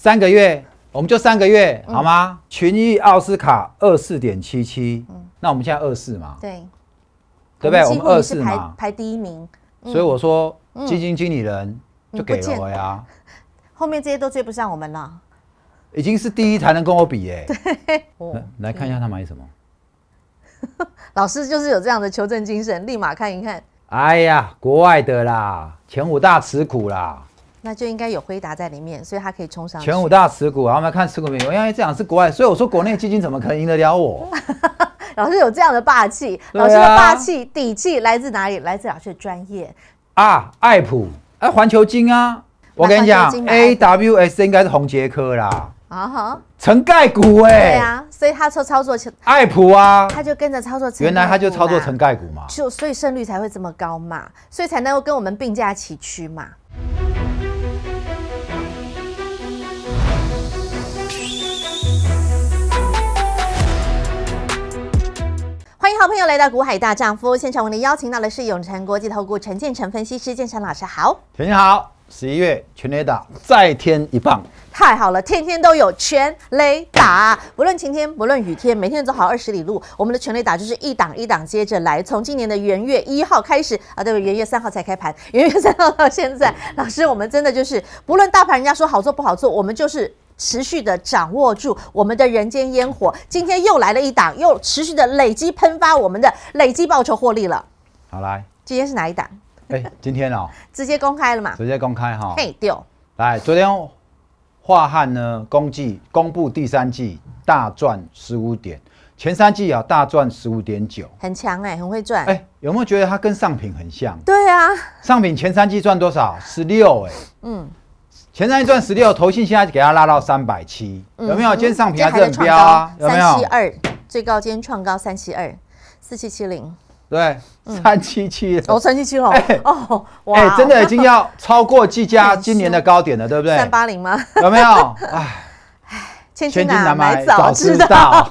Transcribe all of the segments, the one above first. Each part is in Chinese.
三个月，我们就三个月，好吗？群益奥斯卡二四点七七，那我们现在二四嘛，对，对不对？我们二四嘛，排第一名，所以我说基金经理人就给了我呀。后面这些都追不上我们了，已经是第一才能跟我比耶。对，来来看一下他买什么。老师就是有这样的求证精神，立马看一看。哎呀，国外的啦，前五大持股啦。那就应该有回答在里面，所以他可以冲上。全五大持股，然后我们看持股名，例。因为这场是国外，所以我说国内基金怎么可能赢得了我？老师有这样的霸气，老师的霸气底气来自哪里？来自老师的专业啊，爱普哎，环球金啊，我跟你讲，AWS 应该是红杰科啦啊哈，成盖股哎，对啊，所以他操操作城爱普啊，他就跟着操作，原来他就操作成盖股嘛，就所以胜率才会这么高嘛，所以才能够跟我们并驾齐驱嘛。欢迎好朋友来到《股海大丈夫》现场。为您邀请到的是永成国际投顾陈建成分析师，建成老师好。陈好，十一月全雷打再添一棒，太好了，天天都有全雷打，不论晴天，不论雨天，每天走好二十里路。我们的全雷打就是一档一档接着来，从今年的元月一号开始啊，对，元月三号才开盘，元月三号到现在，老师，我们真的就是不论大盘，人家说好做不好做，我们就是。持续的掌握住我们的人间烟火，今天又来了一档，又持续的累积喷发，我们的累积报酬获利了。好来，今天是哪一档？哎，今天哦，直接公开了嘛？直接公开哈。嘿，掉。来，昨天华汉呢，公计公布第三季大赚十五点，前三季啊大赚十五点九，很强哎，很会赚。哎，有没有觉得它跟上品很像？对啊，上品前三季赚多少？十六哎。嗯。前三一段十六，头信现在给它拉到三百七，有没有？今天上平还是很标啊？有没有？三七二最高，今天创高三七二四七七零，对，三七七，哦，三七七哦，哇，哎，真的已经要超过积家今年的高点了，对不对？三八零吗？有没有？哎，哎，千金难买早知道，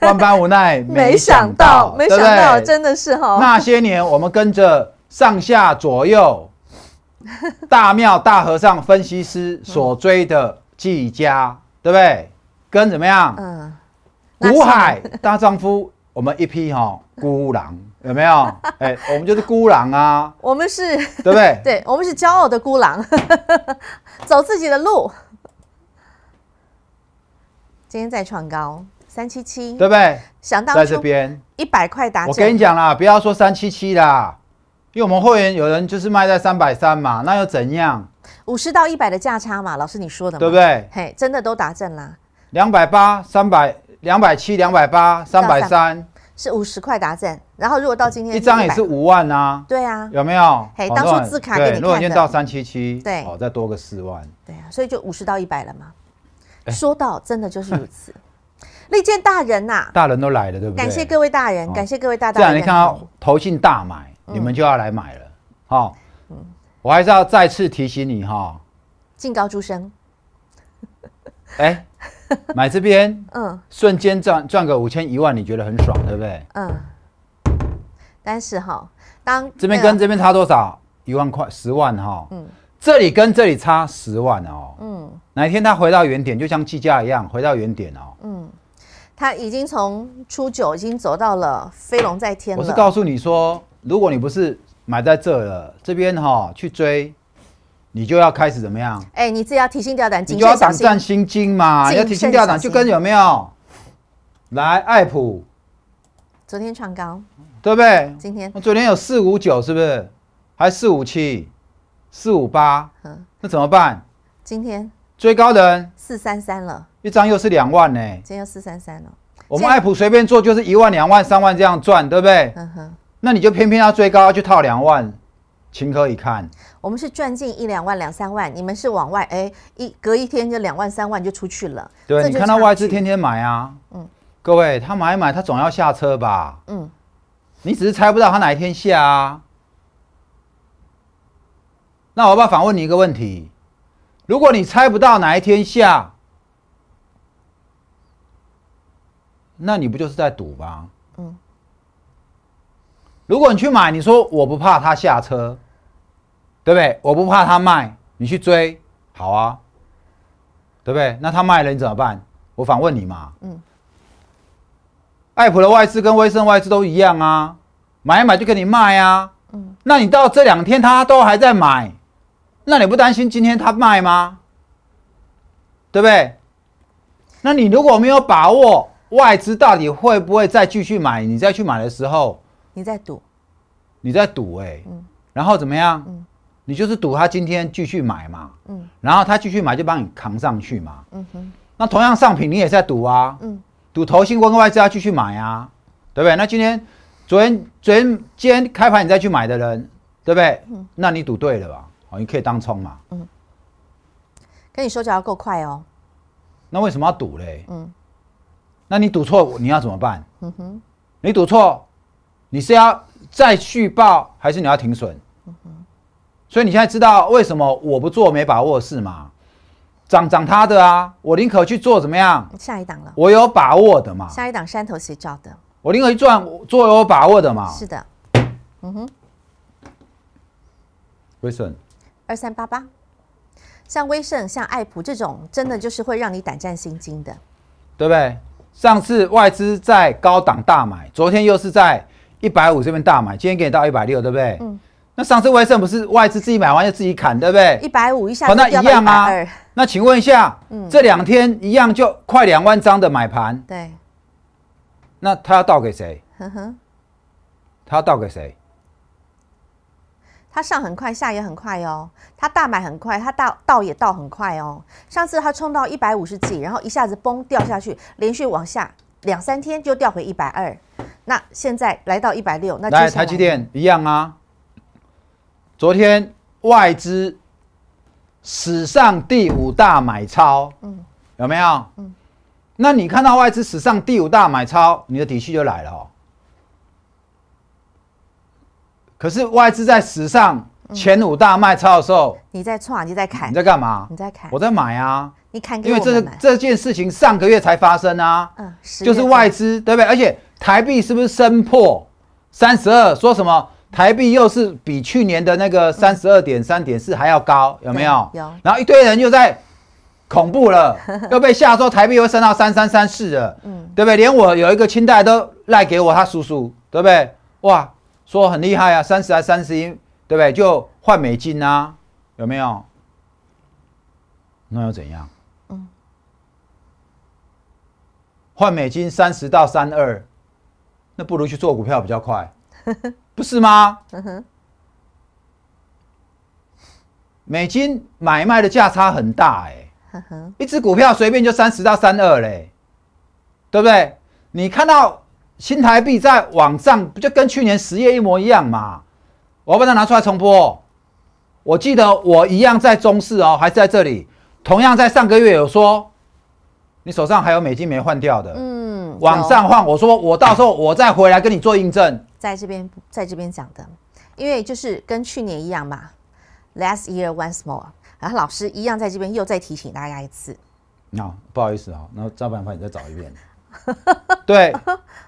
万般无奈，没想到，没想到，真的是哈。那些年我们跟着上下左右。大庙大和尚分析师所追的季家，对不对？跟怎么样？嗯，古海 大丈夫，我们一批哈孤狼，有没有？哎，我们就是孤狼啊。我们是，对不对？对，我们是骄傲的孤狼，走自己的路。今天再创高三七七，对不对？想到在这边一百块打，我跟你讲啦，不要说三七七啦。因为我们会员有人就是卖在三百三嘛，那又怎样？五十到一百的价差嘛，老师你说的嘛，对不对？嘿，真的都达正啦。两百八、三百、两百七、两百八、三百三，是五十块达正。然后如果到今天一张也是五万呐。对啊，有没有？嘿，当初自卡给你看一如果今天到三七七，对，哦，再多个四万。对啊，所以就五十到一百了嘛。说到真的就是如此，利 剑大人呐，大人都来了，对不对？感谢各位大人，感谢各位大大。这样你看到头进大买。你们就要来买了，哈，嗯，我还是要再次提醒你哈，进高猪生，哎，买这边，嗯，瞬间赚赚个五千一万，你觉得很爽对不对？嗯，但是哈，当这边跟这边差多少？一万块，十万哈，嗯，这里跟这里差十万哦，嗯，哪一天他回到原点，就像计价一样回到原点哦，嗯，他已经从初九已经走到了飞龙在天了。我是告诉你说。如果你不是买在这了，这边哈去追，你就要开始怎么样？哎，你自己要提心吊胆，你要胆战心惊嘛，你要提心吊胆。就跟有没有？来，爱普，昨天创高，对不对？今天我昨天有四五九，是不是？还四五七、四五八？那怎么办？今天追高人四三三了，一张又是两万呢。今天又四三三了，我们爱普随便做就是一万、两万、三万这样赚，对不对？那你就偏偏要追高要去套两万，情何以堪？我们是赚进一两万、两三万，你们是往外，哎，一隔一天就两万、三万就出去了。对，你看到外资天天买啊。嗯。各位，他买一买，他总要下车吧？嗯。你只是猜不到他哪一天下。啊。那我要不要反问你一个问题：如果你猜不到哪一天下，那你不就是在赌吗？如果你去买，你说我不怕他下车，对不对？我不怕他卖，你去追，好啊，对不对？那他卖了你怎么办？我反问你嘛。嗯。爱普的外资跟威盛外资都一样啊，买一买就跟你卖啊。嗯。那你到这两天他都还在买，那你不担心今天他卖吗？对不对？那你如果没有把握外资到底会不会再继续买，你再去买的时候。你在赌，你在赌，哎，嗯，然后怎么样？嗯，你就是赌他今天继续买嘛，嗯，然后他继续买就帮你扛上去嘛，嗯哼。那同样上品你也在赌啊，嗯，赌头新光跟外资要继续买啊，对不对？那今天、昨天、昨天、今天开盘你再去买的人，对不对？嗯，那你赌对了吧？好，你可以当冲嘛，嗯。跟你说，脚要够快哦。那为什么要赌嘞？嗯，那你赌错你要怎么办？嗯哼，你赌错。你是要再续报，还是你要停损？所以你现在知道为什么我不做没把握的事吗？涨涨他的啊，我宁可去做怎么样？下一档了。我有把握的嘛。下一档山头斜照的？我宁可一赚做有把握的嘛。是的，嗯哼。威盛二三八八，像威盛、像爱普这种，真的就是会让你胆战心惊的，对不对？上次外资在高档大买，昨天又是在。一百五这边大买，今天给你到一百六，对不对？嗯。那上次外盛不是外资自己买完就自己砍，对不对？一百五一下子那一样啊。那请问一下，这两天一样就快两万张的买盘。对。那他要倒给谁？哼哼。他要倒给谁？他上很快，下也很快哦。他大买很快，他倒倒也倒很快哦。上次他冲到一百五十几，然后一下子崩掉下去，连续往下。两三天就掉回一百二，那现在来到一百六，那台积电一样啊。昨天外资史上第五大买超，嗯，有没有？嗯，那你看到外资史上第五大买超，你的底气就来了哦。可是外资在史上前五大卖超的时候，你在创，你在砍，你在干嘛？你在砍，我在买啊。因为这这件事情上个月才发生啊，嗯，就是外资对不对？而且台币是不是升破三十二？说什么台币又是比去年的那个三十二点三点四还要高，有没有？有。然后一堆人又在恐怖了，又被下周台币又升到三三三四了，嗯，对不对？连我有一个亲代都赖给我他叔叔，对不对？哇，说很厉害啊，三十还三十一，对不对？就换美金啊，有没有？那又怎样？换美金三十到三二，那不如去做股票比较快，不是吗？美金买卖的价差很大哎，一只股票随便就三十到三二嘞，对不对？你看到新台币在网上不就跟去年十月一模一样嘛？我要把它拿出来重播，我记得我一样在中市哦，还是在这里，同样在上个月有说。你手上还有美金没换掉的，嗯，往上换。我说我到时候我再回来跟你做印证，在这边在这边讲的，因为就是跟去年一样嘛。Last year once more，然后老师一样在这边又再提醒大家一次。那不好意思啊，那张版版你再找一遍。对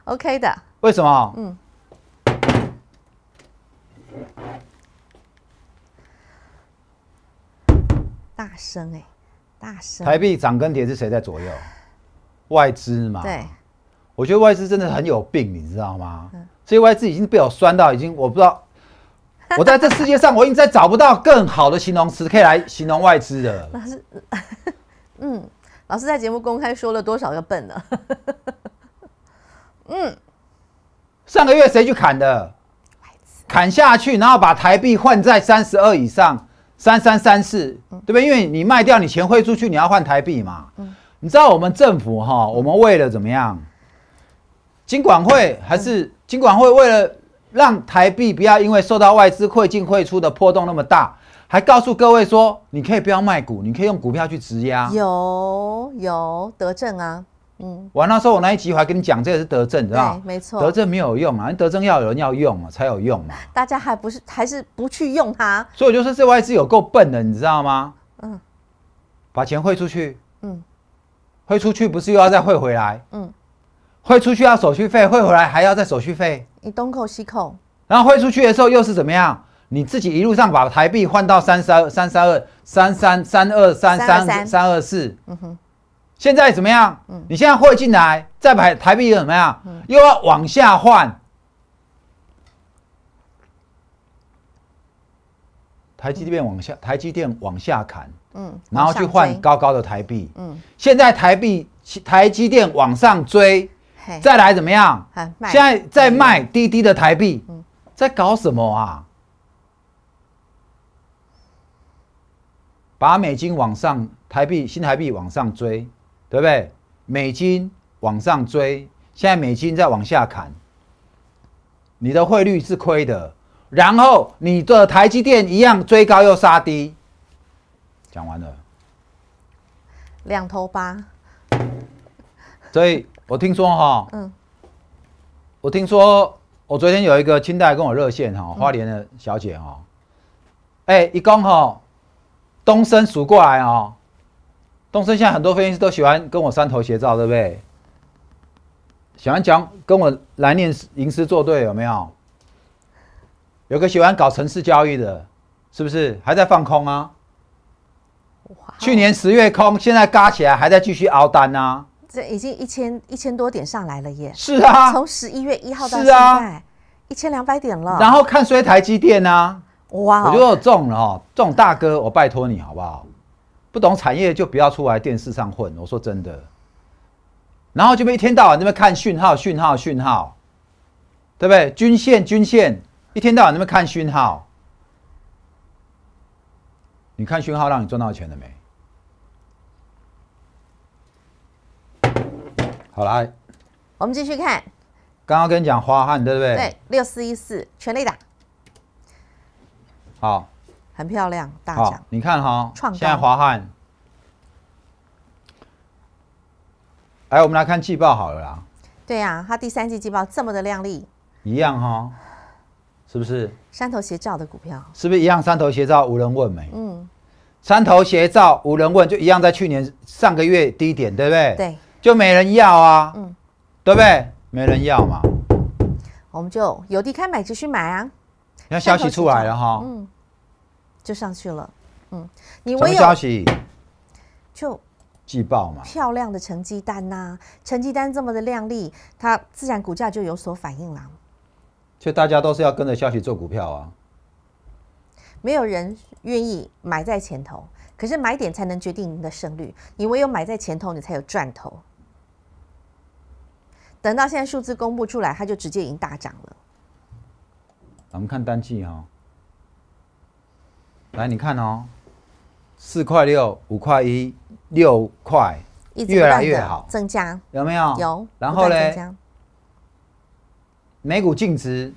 ，OK 的。为什么？嗯。大声哎！台币涨跟跌是谁在左右？外资嘛。对。我觉得外资真的很有病，你知道吗？这些外资已经被我酸到已经，我不知道。我在这世界上，我已经再找不到更好的形容词可以来形容外资的。老师，嗯，老师在节目公开说了多少个笨呢？嗯。上个月谁去砍的？砍下去，然后把台币换在三十二以上。三三三四，对不对？因为你卖掉，你钱汇出去，你要换台币嘛。你知道我们政府哈，我们为了怎么样？金管会还是金管会为了让台币不要因为受到外资汇进汇出的波动那么大，还告诉各位说，你可以不要卖股，你可以用股票去质押。有有德证啊。嗯，我那时候我那一集还跟你讲，这个是德政，知道吗？没错，德政没有用啊，德政要有人要用啊，才有用嘛。大家还不是还是不去用它，所以我就说这外资有够笨的，你知道吗？嗯，把钱汇出去，嗯，汇出去不是又要再汇回来，嗯，汇出去要手续费，汇回来还要再手续费，你东口西口，然后汇出去的时候又是怎么样？你自己一路上把台币换到三三二三三二三三三二三三三二四，嗯哼。现在怎么样？你现在汇进来，再把台币怎么样？又要往下换。台积电往下，台积电往下砍，嗯，然后去换高高的台币，嗯。现在台币，台积电往上追，再来怎么样？现在在卖低低的台币，嗯，在搞什么啊？把美金往上，台币新台币往上追。对不对？美金往上追，现在美金在往下砍，你的汇率是亏的。然后你的台积电一样追高又杀低，讲完了，两头八。所以我听说哈，嗯，我听说我昨天有一个清代跟我热线哈，花莲的小姐哈，哎，一共哈，东升数过来哦。东森现在很多分析师都喜欢跟我三头斜照，对不对？喜欢讲跟我来念吟诗作对，有没有？有个喜欢搞城市交易的，是不是还在放空啊？去年十月空，现在嘎起来还在继续熬单呢。这已经一千一千多点上来了耶！是啊，从十一月一号到现在，一千两百点了。然后看衰台积电啊！哇，我觉得我中了哦，这种大哥我拜托你好不好？不懂产业就不要出来电视上混，我说真的。然后就被一天到晚那边看讯号讯号讯号，对不对？均线均线，一天到晚那边看讯号。你看讯号让你赚到钱了没？好来，我们继续看。刚刚跟你讲花汉，对不对？对，六四一四全力打。好。很漂亮，大奖！你看哈，现在华汉。来，我们来看季报好了啦。对呀，它第三季季报这么的亮丽。一样哈，是不是？山头斜照的股票是不是一样？山头斜照无人问，没嗯，山头斜照无人问，就一样在去年上个月低点，对不对？对，就没人要啊，嗯，对不对？没人要嘛。我们就有地开买，继续买啊！你看消息出来了哈，嗯。就上去了，嗯，你唯有消息就季报嘛，漂亮的成绩单呐，成绩单这么的亮丽，它自然股价就有所反应了。所以大家都是要跟着消息做股票啊，没有人愿意买在前头，可是买点才能决定您的胜率，你唯有买在前头，你才有赚头。等到现在数字公布出来，它就直接已经大涨了。咱们看单季哈。来，你看哦，四块六、五块一、六块，越来越好，增加，有没有？有。然后呢？每股净值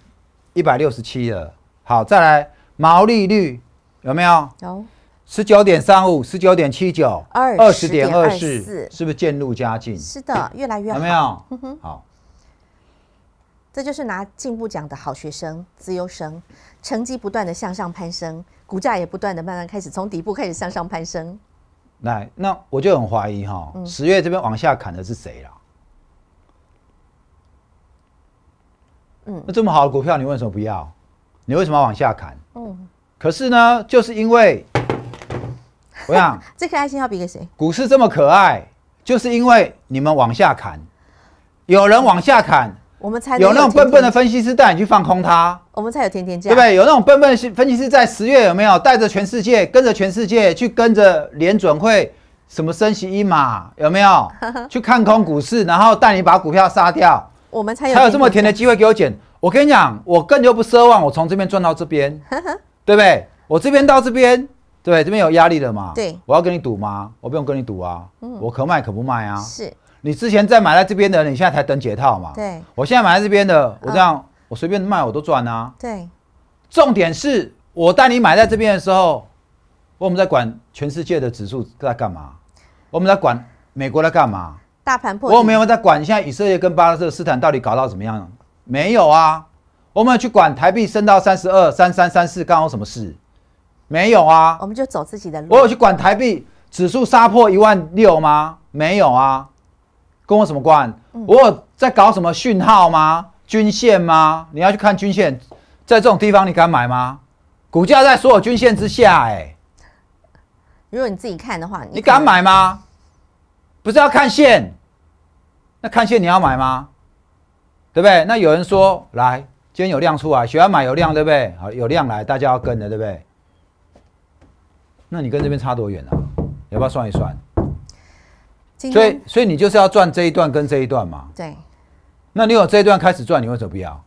一百六十七了。好，再来毛利率，有没有？有。十九点三五、十九点七九、二二十点二四，是不是渐入佳境？是的，越来越好。有没有？好。这就是拿进步奖的好学生，资优生，成绩不断的向上攀升，股价也不断的慢慢开始从底部开始向上攀升。来，那我就很怀疑哈，十月这边往下砍的是谁了？嗯，那这么好的股票，你为什么不要？你为什么要往下砍？嗯，可是呢，就是因为 我想，这颗爱心要比给谁？股市这么可爱，就是因为你们往下砍，有人往下砍。我们才有那种笨笨的分析师带你去放空它，我们才有甜甜酱，对不对？有那种笨笨的分析师在十月有没有带着全世界跟着全世界去跟着联准会什么升息一码，有没有？去看空股市，然后带你把股票杀掉。我们才有才有这么甜的机会给我捡。我跟你讲，我更就不奢望我从这边赚到这边，对不对？我这边到这边，对，这边有压力了嘛？对，我要跟你赌吗？我不用跟你赌啊，嗯，我可卖可不卖啊。是。你之前在买在这边的，你现在才等解套嘛？对，我现在买在这边的，我这样我随便卖我都赚啊。对，重点是我带你买在这边的时候，我们在管全世界的指数在干嘛？我们在管美国在干嘛？大盘破，我们有没有在管？现在以色列跟巴勒斯坦到底搞到怎么样？没有啊，我们去管台币升到三十二、三三、三四，干我什么事？没有啊，我们就走自己的路。我有去管台币指数杀破一万六吗？没有啊。跟我什么关？我在搞什么讯号吗？均线吗？你要去看均线，在这种地方你敢买吗？股价在所有均线之下，哎。如果你自己看的话，你敢买吗？不是要看线，那看线你要买吗？对不对？那有人说，来，今天有量出来，喜欢买有量，对不对？好，有量来，大家要跟的，对不对？那你跟这边差多远啊？要不要算一算？所以，所以你就是要转这一段跟这一段嘛？对。那你有这一段开始转，你为怎么要？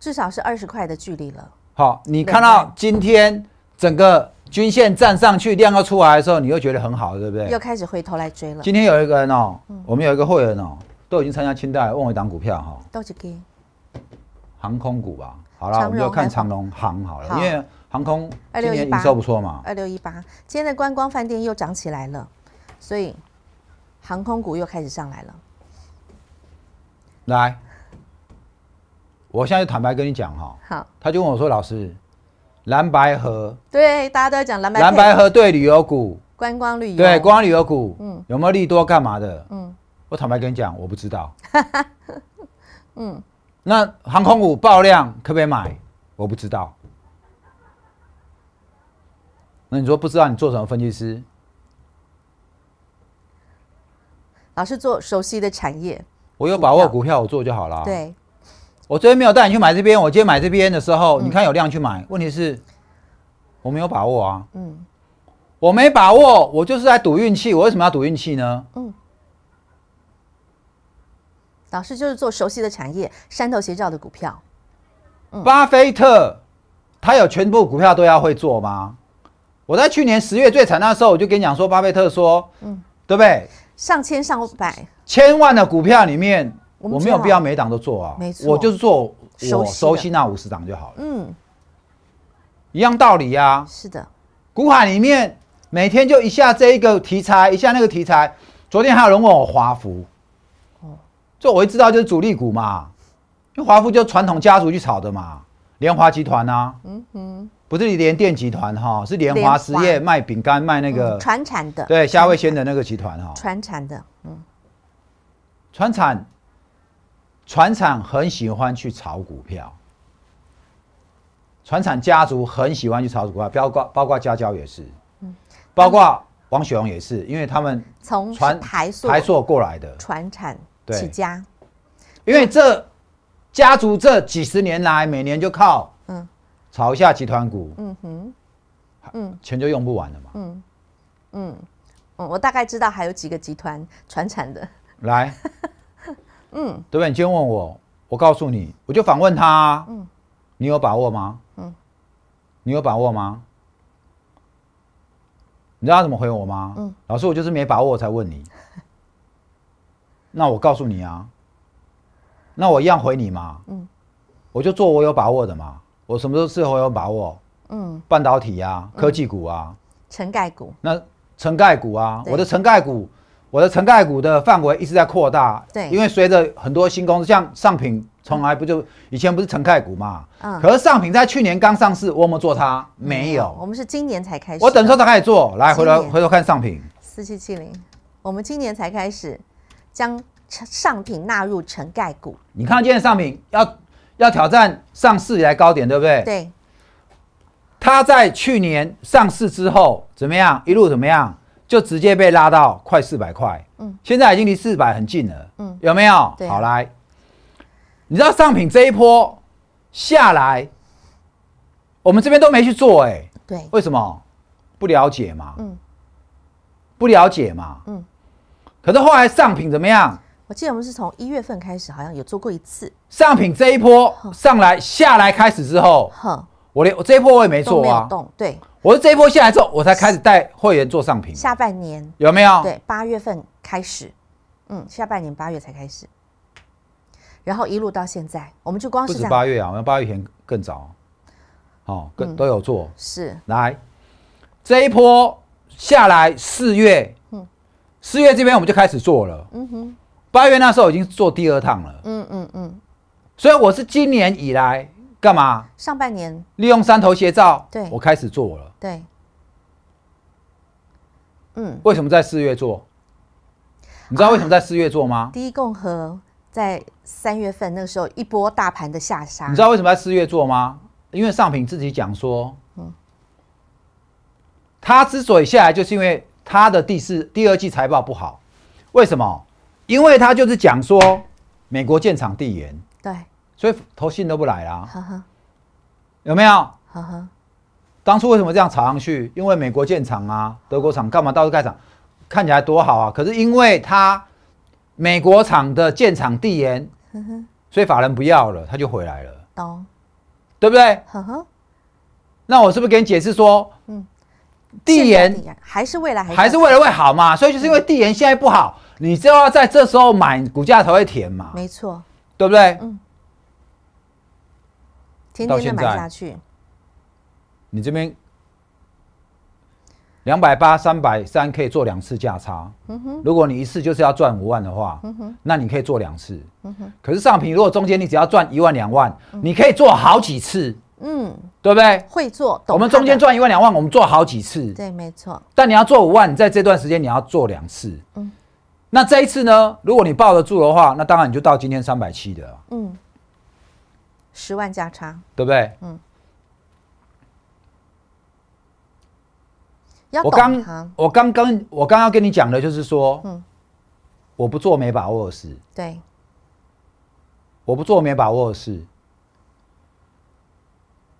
至少是二十块的距离了。好，你看到今天整个均线站上去，量要出来的时候，你又觉得很好，对不对？又开始回头来追了。今天有一个人哦，我们有一个会员哦，都已经参加清代，问一档股票哈，都是给航空股吧？好了，我们就看长龙航好了，因为航空今天营收不错嘛，二六一八，今天的观光饭店又涨起来了，所以。航空股又开始上来了，来，我现在坦白跟你讲哈，好，他就问我说：“老师，蓝白河对，大家都在讲蓝蓝白河对旅游股、观光旅游对观光旅游股，嗯，有没有利多干嘛的？嗯，我坦白跟你讲，我不知道，嗯，那航空股爆量可不可以买？我不知道，那你说不知道，你做什么分析师？”老师做熟悉的产业，我有把握股票我做就好了。对，我昨天没有带你去买这边，我今天买这边的时候，你看有量去买。问题是，我没有把握啊。嗯，我没把握，我就是在赌运气。我为什么要赌运气呢？嗯，老师就是做熟悉的产业，山头斜照的股票。嗯，巴菲特，他有全部股票都要会做吗？我在去年十月最惨那时候，我就跟你讲说，巴菲特说，嗯，对不对？上千上百千万的股票里面，我们没有必要每档都做啊。没错，我就是做我熟悉那五十档就好了。嗯，一样道理呀。是的，股海里面每天就一下这一个题材，一下那个题材。昨天还有人问我华孚，哦，这我一知道，就是主力股嘛，因为华富就传统家族去炒的嘛，联华集团啊。嗯哼。不是你联电集团哈，是联华实业卖饼干卖那个传产的对夏味鲜的那个集团哈，传产的嗯，传产，传产很喜欢去炒股票，传产家族很喜欢去炒股票，包括包括家教也是，嗯，包括王雪红也是，因为他们从传台台塑过来的传产起家，因为这家族这几十年来每年就靠。炒一下集团股，嗯哼，嗯，钱就用不完了嘛。嗯，嗯，嗯，我大概知道还有几个集团传产的，来，嗯，对对？你先问我，我告诉你，我就反问他，嗯，你有把握吗？嗯，你有把握吗？你知道他怎么回我吗？嗯，老师，我就是没把握，我才问你。那我告诉你啊，那我一样回你嘛，嗯，我就做我有把握的嘛。我什么时候适合有把握？嗯，半导体呀，科技股啊，城概股。那成概股啊，我的成概股，我的成概股的范围一直在扩大。对，因为随着很多新公司，像上品，从来不就以前不是成概股嘛。嗯。可是上品在去年刚上市，我们做它没有。我们是今年才开始。我等一才开始做，来回头回头看上品四七七零，我们今年才开始将上品纳入成概股。你看天上品要？要挑战上市以来高点，对不对？对。它在去年上市之后怎么样？一路怎么样？就直接被拉到快四百块。嗯，现在已经离四百很近了。嗯，有没有？好来，你知道上品这一波下来，我们这边都没去做，哎，对，为什么？不了解嘛。嗯。不了解嘛。嗯。可是后来上品怎么样？我记得我们是从一月份开始，好像有做过一次上品这一波上来下来开始之后，我连这一波我也没做啊，动对，我是这一波下来之后我才开始带会员做上品。下半年有没有？对，八月份开始，嗯，下半年八月才开始，然后一路到现在，我们就光是八月啊，我们八月前更早，哦，都都有做是来这一波下来四月，嗯，四月这边我们就开始做了，嗯哼。八月那时候已经做第二趟了，嗯嗯嗯，所以我是今年以来干嘛？上半年利用三头斜照，对，我开始做了，对，嗯，为什么在四月做？你知道为什么在四月做吗？第一共和在三月份那个时候一波大盘的下杀，你知道为什么在四月做吗？因为上品自己讲说，嗯，他之所以下来就是因为他的第四第二季财报不好，为什么？因为他就是讲说，美国建厂地延，对，所以投信都不来了，有没有？哈哈，当初为什么这样炒上去？因为美国建厂啊，德国厂干嘛到处盖厂，看起来多好啊！可是因为他美国厂的建厂地延，所以法人不要了，他就回来了，懂？对不对？那我是不是给你解释说，嗯，递延还是未来还是未来会好嘛？所以就是因为地延现在不好。你就要在这时候买，股价才会填嘛？没错，对不对？嗯，天天都买下去。你这边两百八、三百三可以做两次价差。嗯哼，如果你一次就是要赚五万的话，嗯哼，那你可以做两次。嗯哼，可是上品，如果中间你只要赚一万两万，你可以做好几次。嗯，对不对？会做。我们中间赚一万两万，我们做好几次。对，没错。但你要做五万，你在这段时间你要做两次。嗯。那这一次呢？如果你抱得住的话，那当然你就到今天三百七的了。嗯，十万价差，对不对？嗯。我刚我刚刚我刚刚跟你讲的就是说，嗯，我不做没把握的事。对，我不做没把握的事，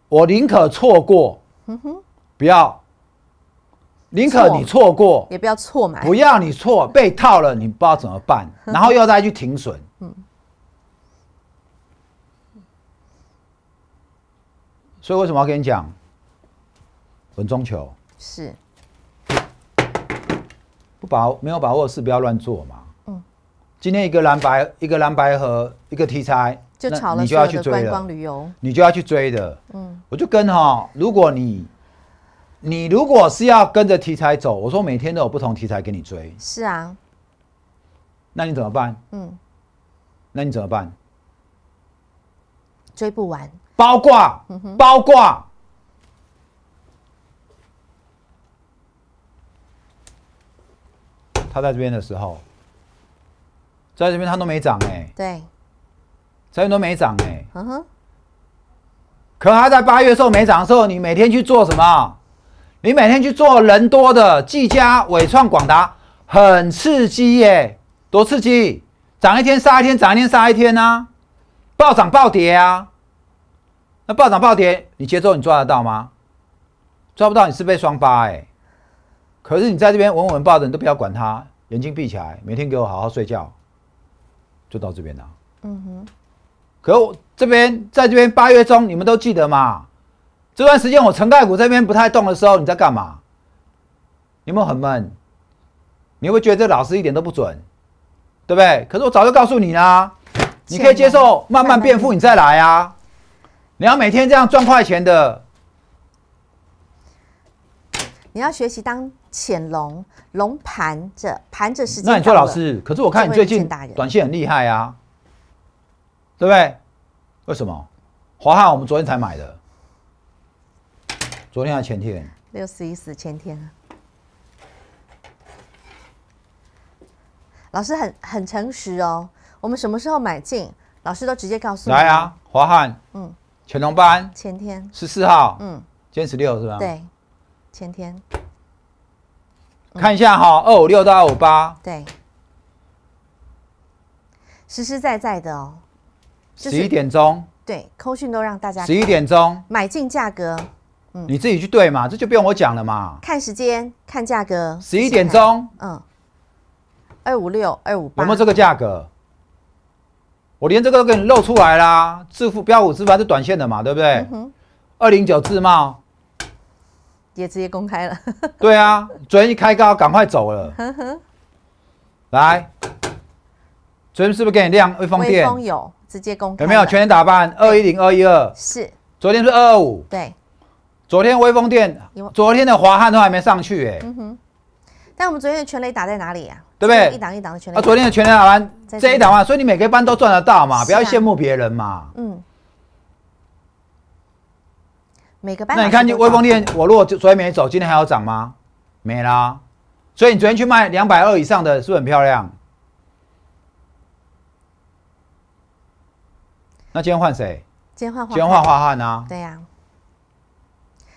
我宁可错过。嗯哼，不要。宁可你错过，也不要错买。不要你错被套了，你不知道怎么办，然后又再去停损。所以为什么要跟你讲稳中求？是。不把没有把握的事，不要乱做嘛。嗯。今天一个蓝白，一个蓝白和一个题材，就炒了，你就要去追了。观光旅游，你就要去追的。嗯。我就跟哈，如果你。你如果是要跟着题材走，我说每天都有不同题材给你追，是啊，那你怎么办？嗯，那你怎么办？追不完，包挂，包挂。他在这边的时候，在这边他都没涨哎，对，在这边都没涨哎，嗯哼。可他在八月候没涨的时候，你每天去做什么？你每天去做人多的，技嘉、伟创、广达，很刺激耶，多刺激！涨一天杀一天，涨一天杀一天啊，暴涨暴跌啊！那暴涨暴跌，你节奏你抓得到吗？抓不到你是被双八哎。可是你在这边稳稳抱着，你都不要管它，眼睛闭起来，每天给我好好睡觉，就到这边了。嗯哼。可我这边在这边八月中，你们都记得吗？这段时间我成盖股这边不太动的时候，你在干嘛？有没有很闷？你会不會觉得这老师一点都不准，对不对？可是我早就告诉你啦，你可以接受慢慢变富，你再来啊。你要每天这样赚快钱的，你要学习当潜龙龙盘着盘着是。那你说老师，可是我看你最近短线很厉害啊，对不对？为什么华汉我们昨天才买的？昨天还是前天？六十一是前天老师很很诚实哦，我们什么时候买进，老师都直接告诉。来啊，华汉，嗯，乾隆班，前天十四号，嗯，今天十六是吧？对，前天看一下哈，二五六到二五八，对，实实在在的哦。十一点钟，对，扣讯都让大家十一点钟买进价格。你自己去对嘛，这就不用我讲了嘛。看时间，看价格，十一点钟，嗯，二五六、二五八有没有这个价格？我连这个都给你露出来啦。致付标五自付还是短线的嘛，对不对？二零九自贸也直接公开了。对啊，昨天一开高，赶快走了。来，昨天是不是给你亮微风电？微风有直接公开，有没有全天打扮？二一零、二一二是，昨天是二二五，对。昨天威风店，昨天的华汉都还没上去哎。嗯哼。但我们昨天的全雷打在哪里呀？对不对？一档一档的全雷。啊，昨天的全雷打完这一档啊，所以你每个班都赚得到嘛，不要羡慕别人嘛。嗯。每个班。那你看，就威风店，我如果昨天没走，今天还要涨吗？没啦。所以你昨天去卖两百二以上的是不是很漂亮？那今天换谁？今天换，今天换华汉啊。对呀。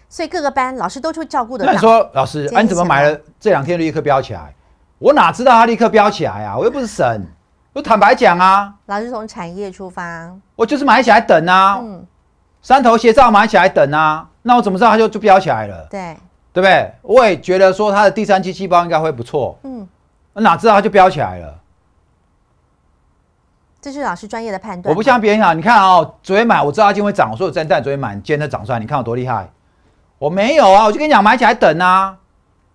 所以各个班老师都去照顾的。那你说老师，哎，你怎么买了这两天立刻飙起来？我哪知道它立刻飙起来啊？我又不是神。我坦白讲啊，老师从产业出发，我就是买起来等啊，嗯，三头协照买起来等啊，那我怎么知道它就就飙起来了？对，对不对？我也觉得说它的第三期细胞应该会不错，嗯，我哪知道它就飙起来了？这是老师专业的判断。我不像别人啊，你看啊，昨天买我知道它今天会涨，我说有真蛋，昨天买今天就涨出来，你看我多厉害。我没有啊，我就跟你讲，买起来等啊。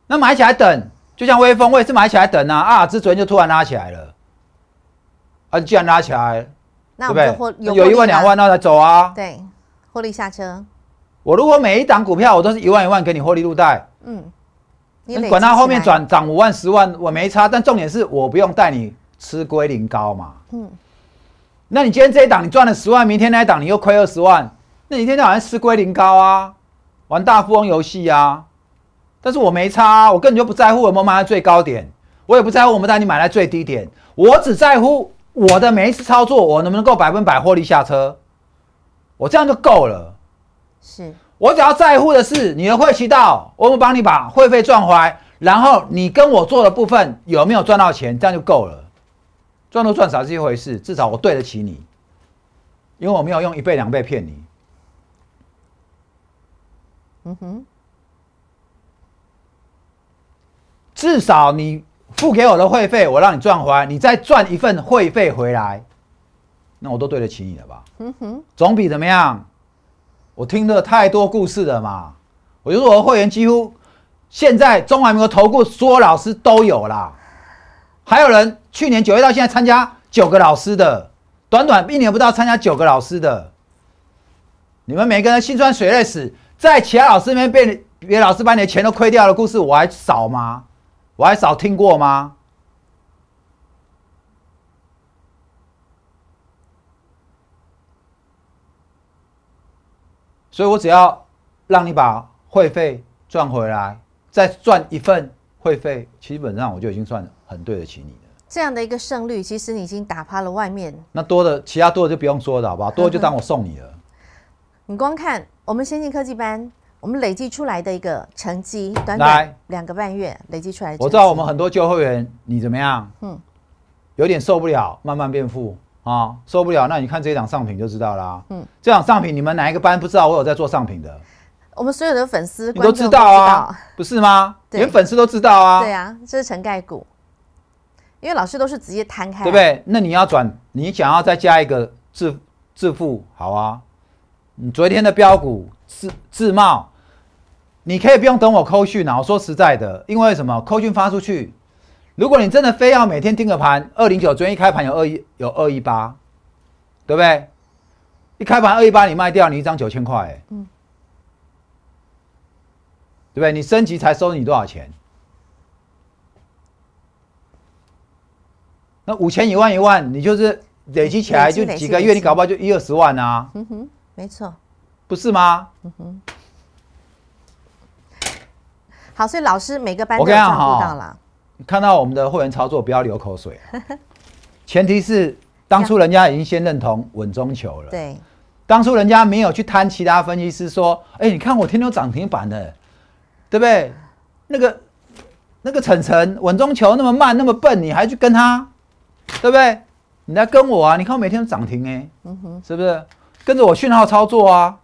那买起来等，就像微风，我也是买起来等啊。啊，这昨天就突然拉起来了，啊，既然拉起来，那我们就获利。有有一万两万，那才走啊。对，获利下车。我如果每一档股票，我都是一万一万给你获利入袋。嗯，你管它后面转涨五万十万，我没差。但重点是，我不用带你吃龟苓膏嘛。嗯。那你今天这一档你赚了十万，明天那一档你又亏二十万，那你今天好像吃龟苓膏啊。玩大富翁游戏呀，但是我没差，啊，我根本就不在乎我们买在最高点，我也不在乎我们带你买在最低点，我只在乎我的每一次操作，我能不能够百分百获利下车，我这样就够了。是我只要在乎的是你的会期到，我们帮你把会费赚回来，然后你跟我做的部分有没有赚到钱，这样就够了，赚多赚少是一回事，至少我对得起你，因为我没有用一倍两倍骗你。嗯哼，至少你付给我的会费，我让你赚回来，你再赚一份会费回来，那我都对得起你了吧？嗯哼，总比怎么样？我听了太多故事了嘛。我就说，我的会员几乎现在中华民国投顾所有老师都有啦，还有人去年九月到现在参加九个老师的，短短一年不到参加九个老师的，你们每个人心酸水泪史。在其他老师那边被别老师把你的钱都亏掉的故事，我还少吗？我还少听过吗？所以，我只要让你把会费赚回来，再赚一份会费，基本上我就已经算很对得起你了。这样的一个胜率，其实你已经打趴了外面。那多的其他多的就不用说了，好不好？多的就当我送你了。你光看。我们先进科技班，我们累计出来的一个成绩，短短两个半月累计出来。我知道我们很多旧会员，你怎么样？嗯，有点受不了，慢慢变富啊，受不了。那你看这一档上品就知道啦。嗯，这档上品，你们哪一个班不知道我有在做上品的？我们所有的粉丝都知道啊，不是吗？连粉丝都知道啊。对啊，这是陈盖股，因为老师都是直接摊开，对不对？那你要转，你想要再加一个自致富，好啊。你昨天的标股自自贸，你可以不用等我扣讯。然后说实在的，因为什么扣讯发出去，如果你真的非要每天盯个盘，二零九昨天一开盘有二一有二一八，对不对？一开盘二一八你卖掉，你一张九千块，哎，对不对？你升级才收你多少钱？那五千一万一万，你就是累积起来就几个月，你搞不好就一二十万啊。嗯哼。没错，不是吗？嗯哼。好，所以老师每个班都赚到了。你看到我们的会员操作，不要流口水。前提是当初人家已经先认同稳中求了。对。当初人家没有去贪其他分析师说：“哎，你看我天天涨停板的，对不对？”那个那个晨晨稳中求那么慢那么笨，你还去跟他，对不对？你来跟我啊！你看我每天都涨停哎，嗯哼，是不是？跟着我讯号操作啊，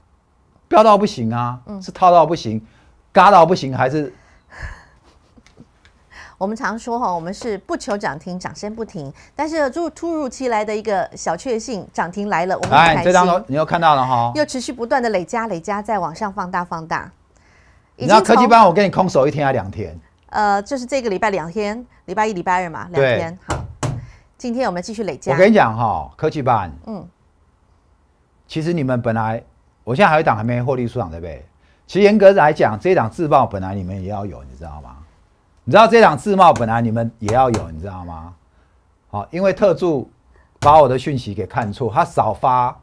飙到不行啊，是套到不行，嘎到不行，还是？我们常说哈，我们是不求涨停，掌声不停。但是就突如其来的一个小确幸，涨停来了，我们开心。哎，这张你又看到了哈，又持续不断的累加累加，在往上放大放大。你知道科技班，我跟你空手一天还两天？呃，就是这个礼拜两天，礼拜一、礼拜二嘛，两天。好，今天我们继续累加。我跟你讲哈，科技班，嗯。其实你们本来，我现在还有一档还没获利出场对不对？其实严格来讲，这一档自爆本来你们也要有，你知道吗？你知道这一档自爆本来你们也要有，你知道吗？好，因为特助把我的讯息给看错，他少发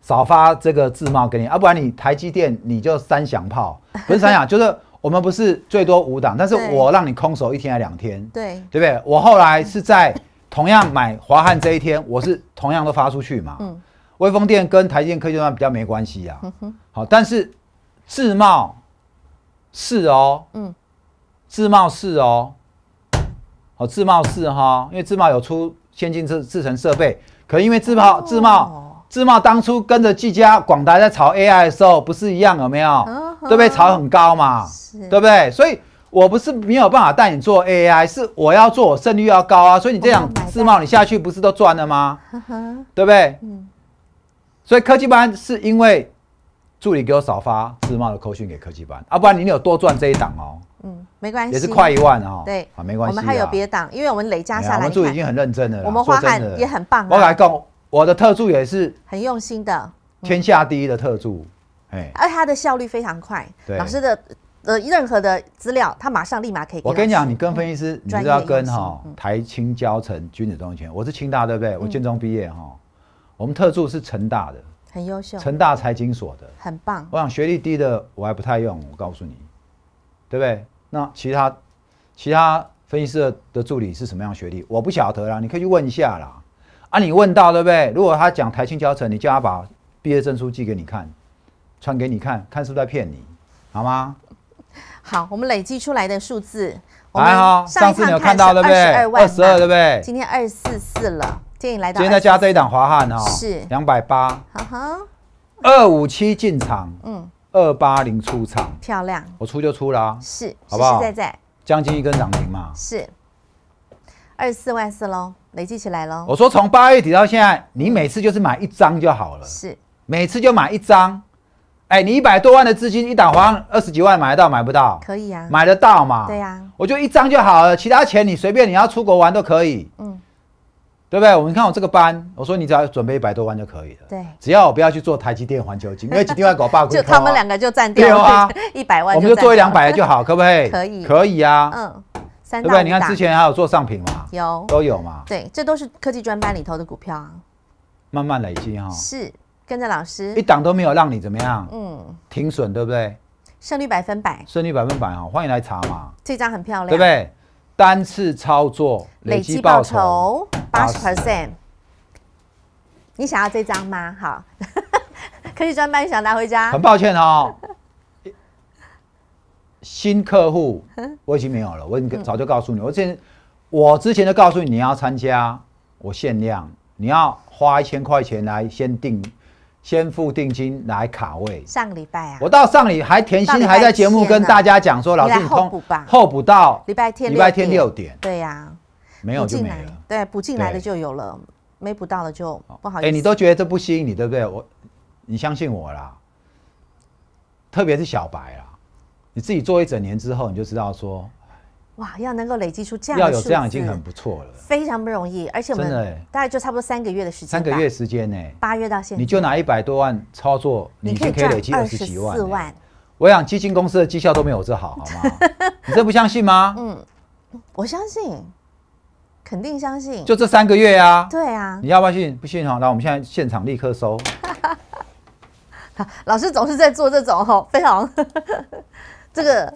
少发这个自爆给你，要不然你台积电你就三响炮，不是三响，就是我们不是最多五档，但是我让你空手一天还两天，对对不对？我后来是在同样买华汉这一天，我是同样都发出去嘛。威风电跟台电科技算比较没关系呀。好，但是自贸是哦，嗯，自贸是哦，好自贸是哈，因为自贸有出先进制制成设备，可因为自贸自贸自贸当初跟着技嘉、广达在炒 AI 的时候不是一样有没有？对不对？炒很高嘛，对不对？所以我不是没有办法带你做 AI，是我要做我胜率要高啊，所以你这样自贸你下去不是都赚了吗？对不对？嗯。所以科技班是因为助理给我少发自贸的扣讯给科技班，啊，不然你有多赚这一档哦。嗯，没关系，也是快一万哦。对，啊，没关系。我们还有别档，因为我们累加下来。我们助已经很认真了。我们花翰也很棒。我来讲，我的特助也是很用心的，天下第一的特助，哎，而他的效率非常快。老师的呃任何的资料，他马上立马可以。我跟你讲，你跟分析师，你知道跟哈台青教成君子中用权，我是清大对不对？我建中毕业哈。我们特助是成大的，很优秀，成大财经所的，很棒。我想学历低的我还不太用，我告诉你，对不对？那其他其他分析师的助理是什么样学历？我不晓得啦，你可以去问一下啦。啊，你问到对不对？如果他讲台庆教程，你叫他把毕业证书寄给你看，传给你看看是不是在骗你，好吗？好，我们累计出来的数字，啊哈，上次你有看到，对不对？二十二，对不对？今天二四四了。今天再加这一档华瀚哈，是两百八，二五七进场，嗯，二八零出场，漂亮，我出就出了，是，不好？在在，将近一根涨停嘛，是，二十四万四喽，累计起来喽。我说从八月底到现在，你每次就是买一张就好了，是，每次就买一张，哎，你一百多万的资金，一档华二十几万买得到买不到？可以啊，买得到嘛，对呀，我就一张就好了，其他钱你随便，你要出国玩都可以，嗯。对不对？们看我这个班，我说你只要准备一百多万就可以了。对，只要我不要去做台积电、环球金，台 几电外搞霸股，就他们两个就占掉。没啊，一百万。我们就做一两百就好，可不可以？可以，可以啊。嗯，对不对？你看之前还有做上品嘛？有，都有嘛？对，这都是科技专班里头的股票，啊。慢慢累积哈。是，跟着老师一档都没有让你怎么样？嗯，停损对不对？胜率百分百，胜率百分百哈，欢迎来查嘛，这张很漂亮，对不对？单次操作累计报酬八十 percent，你想要这张吗？好，科技专班，想拿回家？很抱歉哦，新客户我已经没有了。我已经早就告诉你，我之前我之前就告诉你，你要参加，我限量，你要花一千块钱来先订。先付定金来卡位。上个礼拜啊，我到上礼还甜心还在节目跟大家讲说，老师你通后补到礼拜天礼拜天六点，对呀，没有就没了，对，补进来的就有了，没补到的就不好意思。哎，你都觉得这不吸引你对不对？我，你相信我啦，特别是小白啦，你自己做一整年之后你就知道说。哇，要能够累积出这样，要有这样已经很不错了，非常不容易，而且我们真的大概就差不多三个月的时间，三个月时间呢，八月到现在，你就拿一百多万操作，你已可以累积二十几万。四万，我想基金公司的绩效都没有这好，好吗？你这不相信吗？嗯，我相信，肯定相信。就这三个月啊？对啊。你要不要信，不信好，那我们现在现场立刻收。老师总是在做这种哈，非常 这个。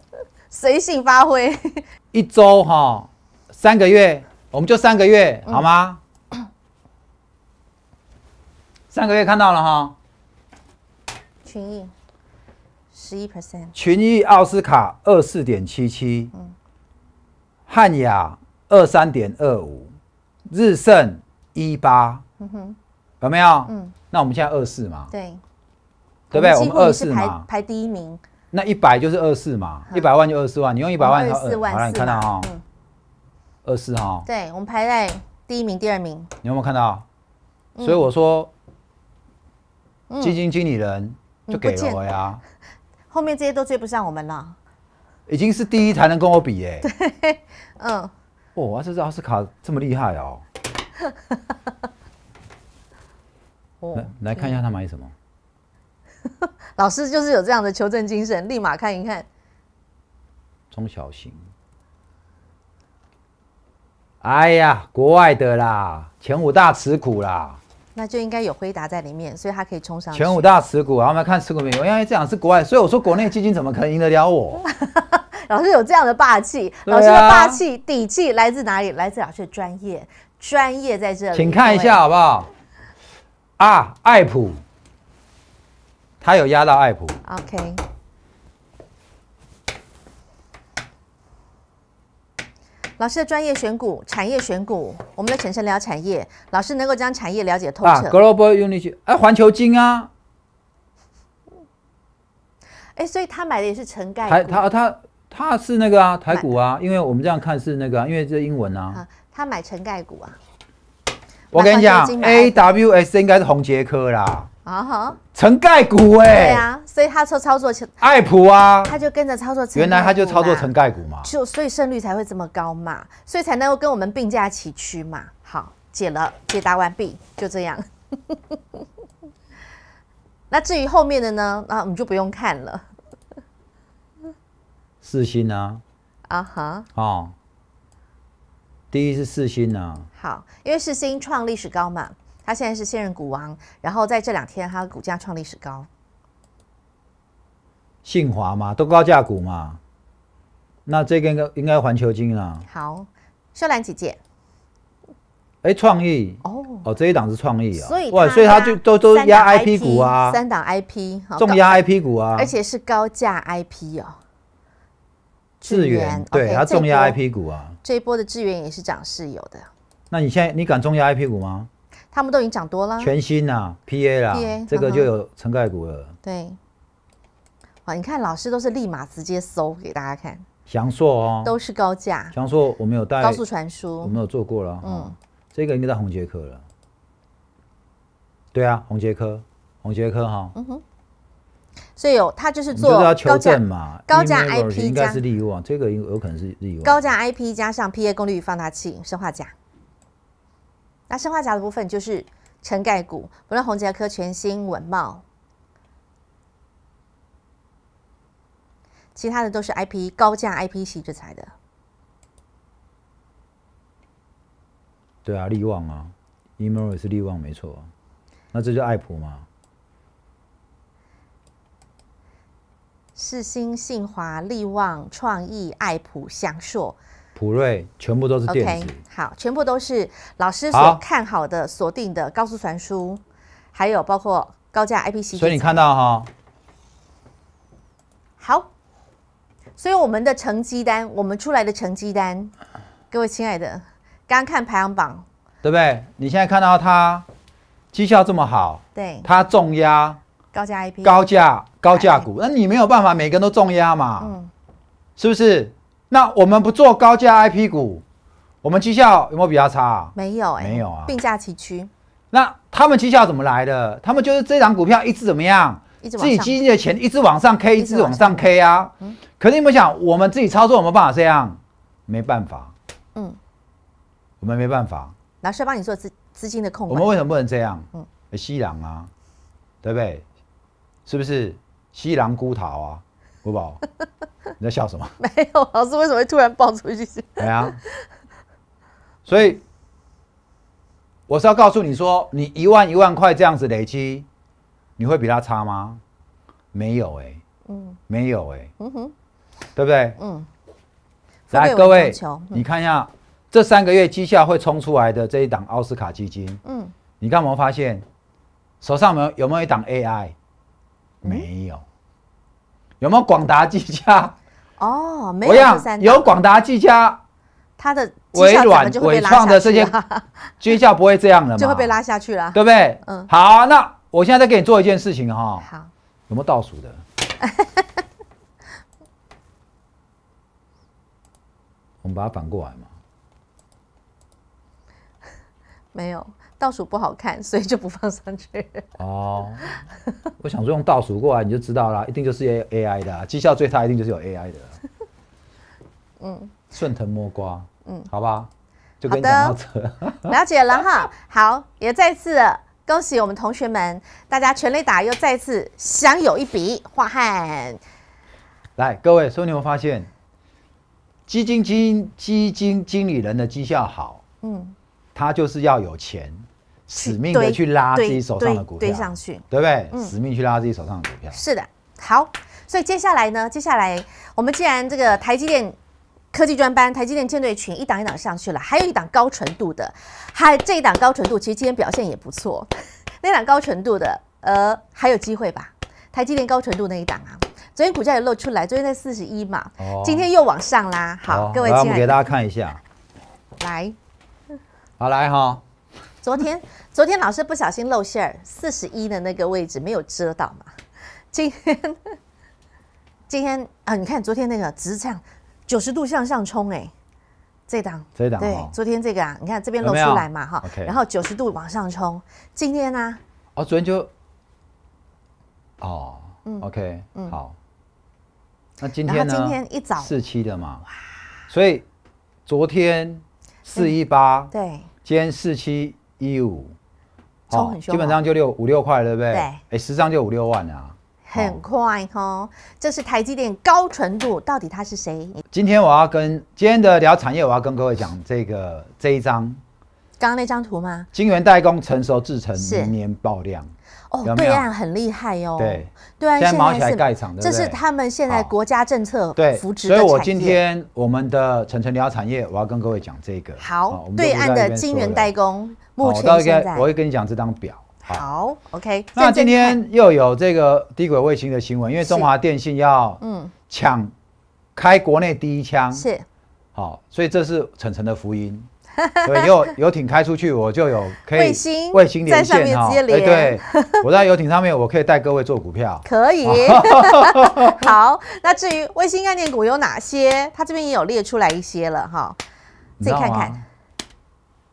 随性发挥，一周哈，三个月，我们就三个月好吗？三个月看到了哈，群益十一 percent，群益奥斯卡二四点七七，汉雅二三点二五，日盛一八，有没有？嗯，那我们现在二四嘛，对，对不对？我们二四嘛，排第一名。那一百就是二四嘛，一百万就二四万。你用一百万就二四万，好，你看到哈，二四哈。对，我们排在第一名、第二名。你有没有看到？所以我说，基金经理人就给了我呀。后面这些都追不上我们了。已经是第一才能跟我比耶。对，嗯。哇，这是奥斯卡这么厉害哦。来看一下他买什么。老师就是有这样的求证精神，立马看一看。中小型。哎呀，国外的啦，前五大持股啦。那就应该有回答在里面，所以他可以冲上前五大持股。然后我们看持股名，因为这样是国外，所以我说国内基金怎么可能赢得了我？老师有这样的霸气，老师的霸气底气来自哪里？来自老师的专业，专业在这里。请看一下好不好？啊，爱普。他有压到爱普。OK。老师的专业选股，产业选股。我们的浅浅聊产业。老师能够将产业了解透彻。啊，a l unit。哎，环球金啊。哎，所以他买的也是城盖。台，他他他是那个啊，台股啊，因为我们这样看是那个，因为这英文啊。他买城盖股啊。我跟你讲，AWS 应该是红杰科啦。啊哈，成盖股哎，对啊，所以他操操作爱普啊，他就跟着操作，原来他就操作成盖股嘛，就所以胜率才会这么高嘛，所以才能够跟我们并驾齐驱嘛。好，解了解答完毕，就这样。那至于后面的呢，那我们就不用看了。四星啊，啊哈，哦，第一是四星啊，好，因为四星创历史高嘛。他现在是现任股王，然后在这两天，他的股价创历史高。信华嘛，都高价股嘛，那这个应该应该环球金啊。好，秀兰姐姐，哎，创意哦哦，这一档是创意啊，哇，所以他就都都压 IP 股啊，三档 IP 重压 IP 股啊，而且是高价 IP 哦，智源对，他重压 IP 股啊，这一波的智源也是涨势有的。那你现在你敢重压 IP 股吗？他们都已经讲多了，全新呐，PA 啦，这个就有层盖股了。对，好，你看老师都是立马直接搜给大家看，翔硕哦，都是高价。翔硕我们有带高速传输，我们有做过了，嗯，这个应该在红杰科了。对啊，红杰科，红杰科哈，嗯哼，所以有他就是做，高是要求证嘛，高价 IP 应该是用啊，这个有有可能是利用高价 IP 加上 PA 功率放大器，生化甲。那生化甲的部分就是成盖股，不论红杰科、全新、文茂，其他的都是 IP 高价 IP 系制裁的。对啊，利旺啊，Emory 是利旺没错，那这叫爱普吗？世新、信华、利旺、创意、爱普、翔硕。普瑞全部都是电子，好，全部都是老师所看好的、锁定的高速传输，还有包括高价 IPC，所以你看到哈，好，所以我们的成绩单，我们出来的成绩单，各位亲爱的，刚刚看排行榜，对不对？你现在看到它绩效这么好，对，它重压高价 IP，高价高价股，那你没有办法，每个人都重压嘛，嗯，是不是？那我们不做高价 I P 股，我们绩效有没有比较差？没有，哎，没有啊，并驾齐驱。那他们绩效怎么来的？他们就是这档股票一直怎么样？自己基金的钱一直往上 K，一直往上 K 啊。嗯，肯定你们想，我们自己操作有没有办法这样？没办法。嗯，我们没办法。那需要帮你做资资金的控。制。我们为什么不能这样？嗯，西狼啊，对不对？是不是西狼孤桃啊？不岛。你在笑什么？没有，老师为什么会突然爆出一句？没啊。所以我是要告诉你说，你一万一万块这样子累积，你会比他差吗？没有哎，嗯，没有哎，嗯哼，对不对？嗯。来各位，你看一下这三个月绩效会冲出来的这一档奥斯卡基金，嗯，你干嘛发现手上没有有没有一档 AI？没有。有没有广达技嘉？哦，没有。有广达技嘉，它的微软、伟创的这些计 价不会这样的，就会被拉下去了，对不对？嗯，好，那我现在再给你做一件事情哈。好，有没有倒数的？我们把它反过来嘛？没有。倒数不好看，所以就不放上去。哦，我想说用倒数过来你就知道了，一定就是 A A I 的绩效最差，一定就是有 A I 的。嗯，顺藤摸瓜。嗯，好不好？好的。了解了哈。好，也再次恭喜我们同学们，大家全力打，又再次享有一笔画汉。来，各位，所以你会发现，基金经基金经理人的绩效好，嗯，他就是要有钱。使命的去拉自己手上的股票，上去，对不对？使命去拉自己手上的股票。是的，好，所以接下来呢？接下来我们既然这个台积电科技专班、台积电舰队群一档一档上去了，还有一档高纯度的，还这一档高纯度其实今天表现也不错。那档高纯度的，呃，还有机会吧？台积电高纯度那一档啊，昨天股价有露出来，昨天在四十一嘛，今天又往上啦。好，各位，来我们给大家看一下，来，好来哈。昨天，昨天老师不小心露馅儿，四十一的那个位置没有遮到嘛？今天，今天啊，你看昨天那个直唱九十度向上冲哎，这档，这档，对，昨天这个啊，你看这边露出来嘛哈，然后九十度往上冲，今天呢？哦，昨天就，哦，嗯，OK，嗯，好，那今天呢？今天一早四七的嘛，哇，所以昨天四一八，对，今天四七。一五，哦，基本上就六五六块，对不对？对，哎，十张就五六万啊，很快哦。这是台积电高纯度，到底他是谁？今天我要跟今天的聊产业，我要跟各位讲这个这一张，刚刚那张图吗？金源代工成熟制成明年爆量哦，对岸很厉害哦，对，对岸现在是盖厂，这是他们现在国家政策对扶持所以我今天我们的晨晨聊产业，我要跟各位讲这个好，对岸的晶圆代工。我到应该我会跟你讲这张表。好，OK。那今天又有这个低轨卫星的新闻，因为中华电信要嗯抢开国内第一枪。是。好，所以这是晨晨的福音。对，有游艇开出去，我就有可以卫星卫星在上面接连。对，我在游艇上面，我可以带各位做股票。可以。好，那至于卫星概念股有哪些，他这边也有列出来一些了哈，自己看看。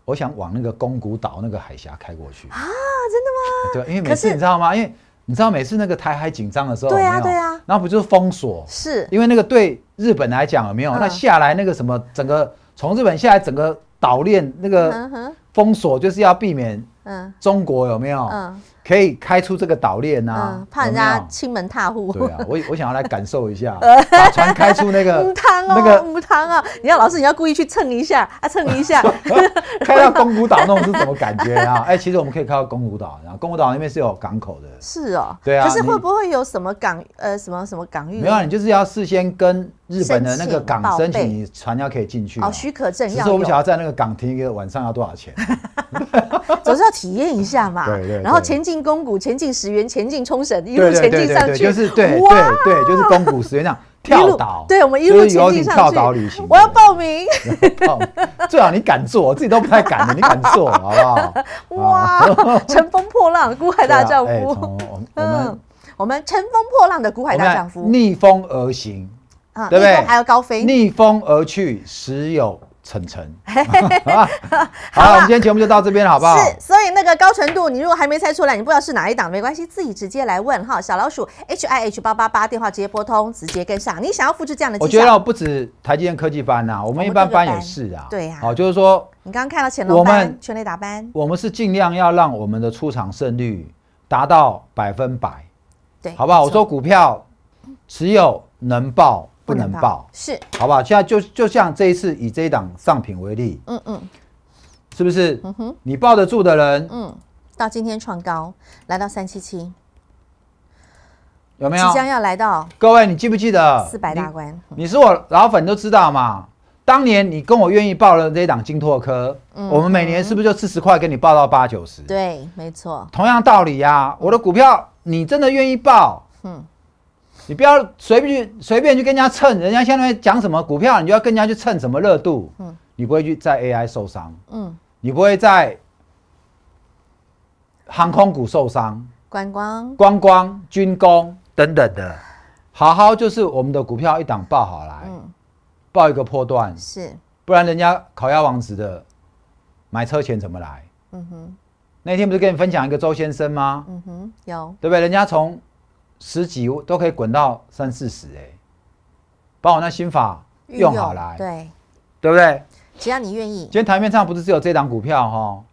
我想往那个宫古岛那个海峡开过去啊！真的吗？对，因为每次你知道吗？因为你知道每次那个台海紧张的时候，对啊对啊，然后不就是封锁？是因为那个对日本来讲有没有？那下来那个什么，整个从日本下来整个岛链那个封锁，就是要避免中国有没有？嗯。可以开出这个岛链呐，怕人家亲门踏户。对啊，我我想要来感受一下，把船开出那个五塘哦，那个舞塘啊！你要老师，你要故意去蹭一下 啊，蹭一下，开到公古岛那种是什么感觉啊？哎，其实我们可以开到公古岛，然后公古岛那边是有港口的。是哦，对啊。可是会不会有什么港呃什么什么港域？没有，你就是要事先跟。日本的那个港申请，你船要可以进去，哦，许可证。只是我们想要在那个港停一个晚上，要多少钱？总是要体验一下嘛。对对。然后前进宫古，前进石原，前进冲绳，一路前进上去。就是对对对，就是宫古石原那样跳岛。对，我们一路前进上去。跳岛旅行，我要报名。最好你敢做，我自己都不太敢的，你敢做，好不好？哇！乘风破浪，孤海大丈夫。嗯，我们我们乘风破浪的孤海大丈夫，逆风而行。啊，对不对？还有高飞，逆风而去，时有沉沉。好，我今天节目就到这边了，好不好？是，所以那个高纯度，你如果还没猜出来，你不知道是哪一档，没关系，自己直接来问哈。小老鼠 h i h 八八八电话直接拨通，直接跟上。你想要复制这样的，我觉得不止台积电科技班呐，我们一般班也是啊。对呀，好，就是说你刚刚看到潜龙班、全力打班，我们是尽量要让我们的出场胜率达到百分百，对，好不好？我说股票只有能爆。不能报是，好不好？现在就就像这一次以这一档上品为例，嗯嗯，是不是？嗯哼，你抱得住的人，嗯，到今天创高来到三七七，有没有？即将要来到，各位你记不记得四百大关？你是我老粉都知道嘛？当年你跟我愿意报了这一档金拓科，嗯，我们每年是不是就四十块给你报到八九十？对，没错，同样道理呀。我的股票你真的愿意报？嗯。你不要随便去随便去跟人家蹭，人家相当于讲什么股票，你就要跟人家去蹭什么热度。嗯，你不会去在 AI 受伤。嗯，你不会在航空股受伤。观光。观光、军工等等的，好好就是我们的股票一档报好来，报一个破段。是，不然人家烤鸭王子的买车钱怎么来？嗯哼，那天不是跟你分享一个周先生吗？嗯哼，有。对不对？人家从十几都可以滚到三四十哎，把我那心法用好来，对，对不对？只要你愿意。今天台面上不是只有这档股票哈，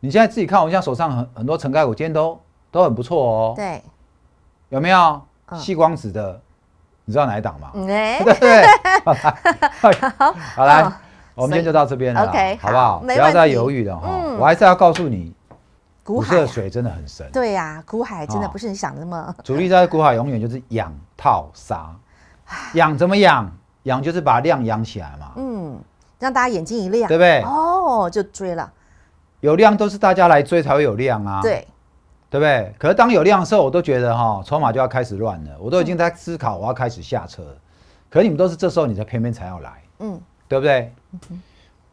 你现在自己看，我在手上很很多城盖股，今天都都很不错哦。对，有没有？细光子的，你知道哪一档吗？哎，对 对对。好，好来，我们今天就到这边了，好不好？不要再犹豫了哈，我还是要告诉你。古海的水真的很深，对呀，古海真的不是你想的那么。主力在古海永远就是养、套、杀，养怎么养？养就是把量养起来嘛，嗯，让大家眼睛一亮，对不对？哦，就追了。有量都是大家来追才会有量啊，对，对不对？可是当有量的时候，我都觉得哈，筹码就要开始乱了，我都已经在思考我要开始下车。可是你们都是这时候，你才偏偏才要来，嗯，对不对？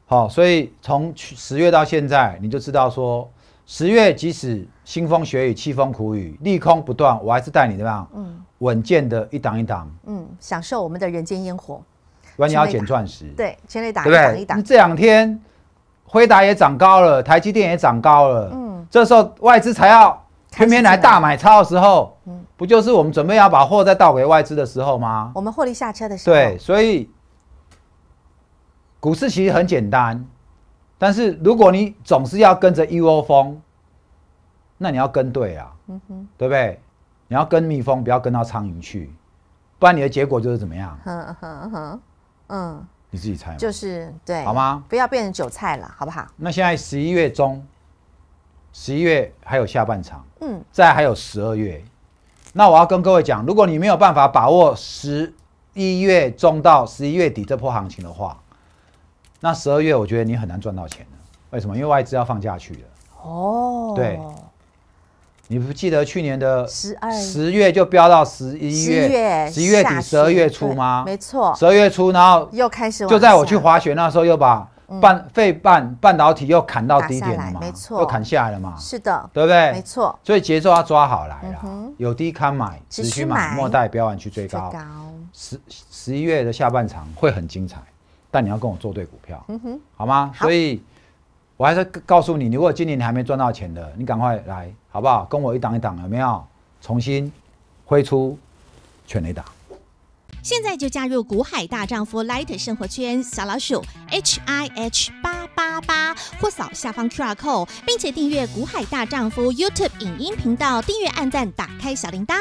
好，所以从十月到现在，你就知道说。十月即使腥风血雨、凄风苦雨、利空不断，我还是带你怎么样？嗯，稳健的一档一档。嗯，享受我们的人间烟火。弯腰捡钻石？对，全力捡一档一档。这两天，辉达也涨高了，台积电也涨高了。嗯，这时候外资才要偏偏来大买超的时候，嗯，不就是我们准备要把货再倒给外资的时候吗？我们获利下车的时候。对，所以股市其实很简单。但是如果你总是要跟着一窝蜂，那你要跟对啊，对不对？你要跟蜜蜂，不要跟到苍蝇去，不然你的结果就是怎么样？嗯哼哼，嗯，你自己猜。就是对，好吗？不要变成韭菜了，好不好？那现在十一月中，十一月还有下半场，嗯，在还有十二月，那我要跟各位讲，如果你没有办法把握十一月中到十一月底这波行情的话。那十二月，我觉得你很难赚到钱为什么？因为外资要放假去了。哦。对。你不记得去年的十二十月就飙到十一月，十一月底、十二月初吗？没错，十二月初，然后又开始，就在我去滑雪那时候，又把半费半半导体又砍到低点了嘛，没错，又砍下来了嘛。是的，对不对？没错。所以节奏要抓好来了。有低看买，持续买，莫代标完去追高。十十一月的下半场会很精彩。但你要跟我做对股票，嗯哼，好吗？所以，我还是告诉你，如果今年你还没赚到钱的，你赶快来，好不好？跟我一档一档，有没有重新挥出全雷达？现在就加入“股海大丈夫 ”Light 生活圈，小老鼠 H I H 八。八八或扫下方 QR code，并且订阅“股海大丈夫” YouTube 影音频道，订阅、按赞、打开小铃铛。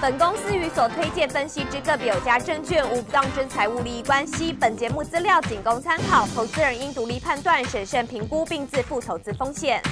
本公司与所推荐分析之个别有价证券无不当之财务利益关系，本节目资料仅供参考，投资人应独立判断、审慎评估，并自负投资风险。